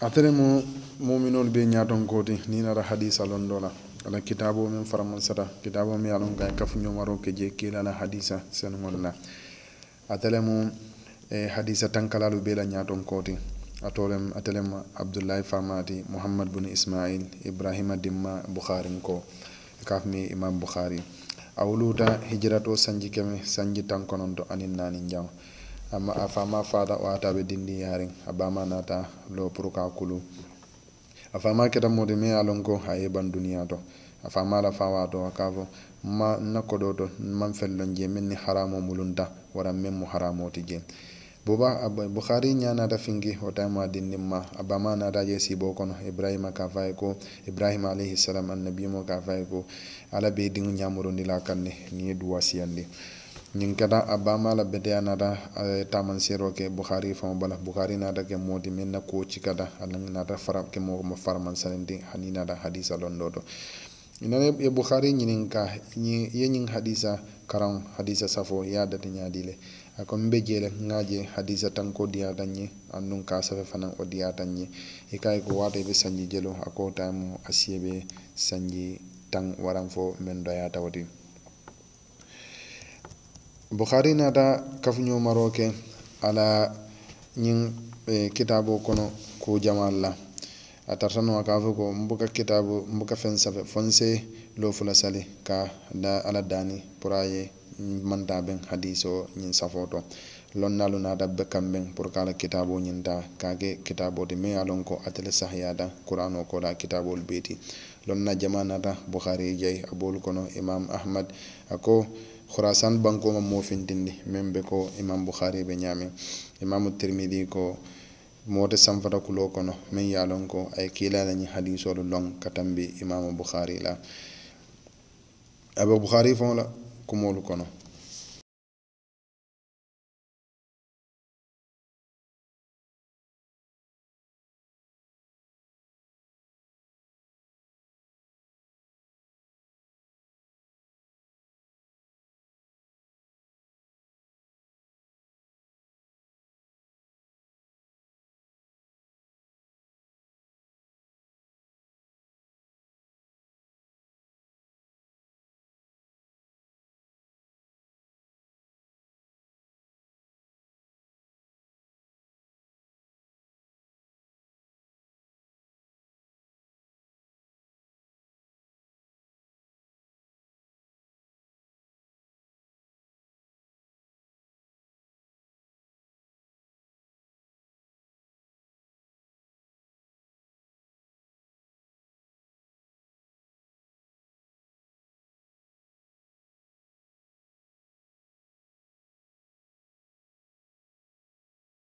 atene mo muminol be ñaton koti ninara hadisa londola ala kitabo min faramansata kitabo mi alon kay kafu ñomaro ke je kilala hadisa senugol la atele mo e hadisa tankalalu bela ñaton koti atolem atelem abdoulaye famati mouhamad bune ismail ibrahima dimma boukhari ko e kafmi imam boukhari awluta hijrato sanji keme sanji tankononto anin nani njaw a fama fata o ata ɓe dindi yaari a bama nata lo pour ka kulu a fama keta mote mi a lon ko a yeɓan duniya to a famala fawato a kafo ma nakkoɗo to man fellon je min ni haramo mulunta wara min mo haramoti je boba bouhari ñanata fingi o taima dindin ma a bama nata je sibo kono ibrahima ka fay ko ibrahima alayhissalam annabimo ka fay ko ala ɓe dinŋo ñamorondila kanne ni ye duwasiyandi ñiŋ kata a bama la beteya nata eh, tamansero ke bukhari faŋo bala bukhari nata ke moti min na kuwo cikata anaŋ nata fara ke mo ma faramansalinti hani nata hadisa londo to inana ye bukhari ñiniŋ ka ye ñiŋ hadisa karaŋ hadisa safo ya a dati ñadi le a ko mbe je le ŋa je hadisa tanko diyata ñe anduŋ ka safe fana o diyata ñe ñi e kay ko wate be sanji jelo a ko tayimo a be sanji taŋ waraŋ fo men doyata wo ti bukhari nata kafuñomaro ke ala ñiŋ e, kitabo kono ko jamal la a tartanoa ka fo ko mbuka kitabu mbuka fen safe fonse lo fula sali ka da ala dani pour a ye manta ben hadiso ñiŋ safo to lonnalu nata be kamben pour kala kitabo ñinta kake kitabo ti mai a lon ko atele sahyata kurano koda kitabolu beti lonna jama nata bukhari jey abolu kono imam ahmad ako خراسان بانکو موفین تنده، من بکو امام بخاری بنیامی، امام ترمیدی کو موت سنفتا کلو کنو، من یعنی کو اکیلا دنی حدیثو رو لنگ کتم امام بخاری لا، ابا بخاری فانو کمولو کنو